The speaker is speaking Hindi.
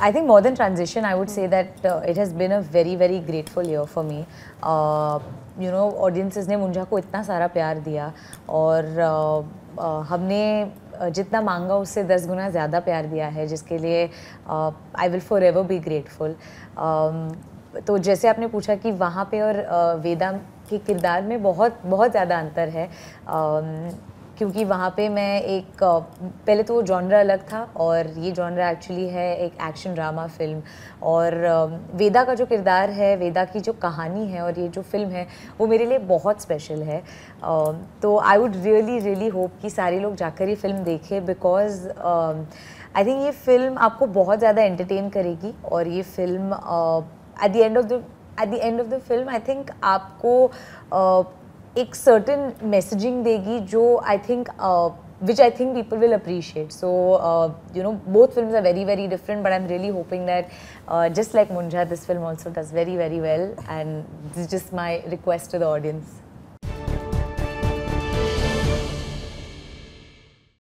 I think more than transition, I would say that uh, it has been a very very grateful year for me. Uh, you know, audiences ने मुंजा को इतना सारा प्यार दिया और uh, uh, हमने जितना मांगा उससे दस गुना ज़्यादा प्यार दिया है जिसके लिए I will forever be grateful तो जैसे आपने पूछा कि वहाँ पे और uh, वेदा के किरदार में बहुत बहुत ज़्यादा अंतर है uh, क्योंकि वहाँ पे मैं एक पहले तो वो जॉनरा अलग था और ये जॉनरा एक्चुअली है एक एक्शन ड्रामा फिल्म और वेदा का जो किरदार है वेदा की जो कहानी है और ये जो फिल्म है वो मेरे लिए बहुत स्पेशल है तो I would really really hope कि सारे लोग जाकर ये फिल्म देखें बिकॉज़ आई थिंक ये फिल्म आपको बहुत ज़्यादा एंटरटेन करेगी और ये film at the end of the at the end of the film I think आपको uh, एक सर्टन मैसेजिंग देगी जो I think which I think people will appreciate so you know both film are very very different but I am really hoping that just like Munjya this film also does very very well and this just my request to the audience